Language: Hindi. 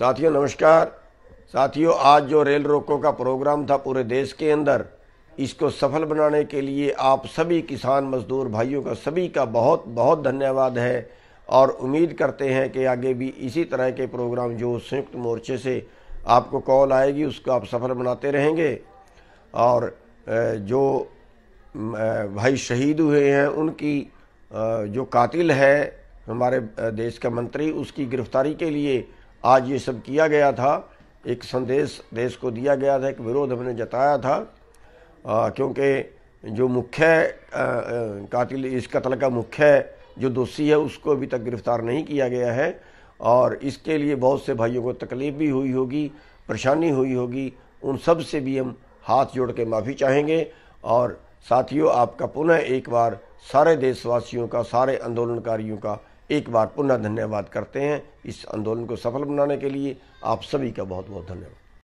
साथियों नमस्कार साथियों आज जो रेल रोको का प्रोग्राम था पूरे देश के अंदर इसको सफल बनाने के लिए आप सभी किसान मजदूर भाइयों का सभी का बहुत बहुत धन्यवाद है और उम्मीद करते हैं कि आगे भी इसी तरह के प्रोग्राम जो संयुक्त मोर्चे से आपको कॉल आएगी उसको आप सफल बनाते रहेंगे और जो भाई शहीद हुए हैं उनकी जो कातिल है हमारे देश का मंत्री उसकी गिरफ्तारी के लिए आज ये सब किया गया था एक संदेश देश को दिया गया था एक विरोध हमने जताया था क्योंकि जो मुख्य कातिल इस कत्ल का मुख्य जो दोषी है उसको अभी तक गिरफ्तार नहीं किया गया है और इसके लिए बहुत से भाइयों को तकलीफ़ भी हुई होगी परेशानी हुई होगी उन सब से भी हम हाथ जोड़ के माफ़ी चाहेंगे और साथियों आपका पुनः एक बार सारे देशवासियों का सारे आंदोलनकारियों का एक बार पुनः धन्यवाद करते हैं इस आंदोलन को सफल बनाने के लिए आप सभी का बहुत बहुत धन्यवाद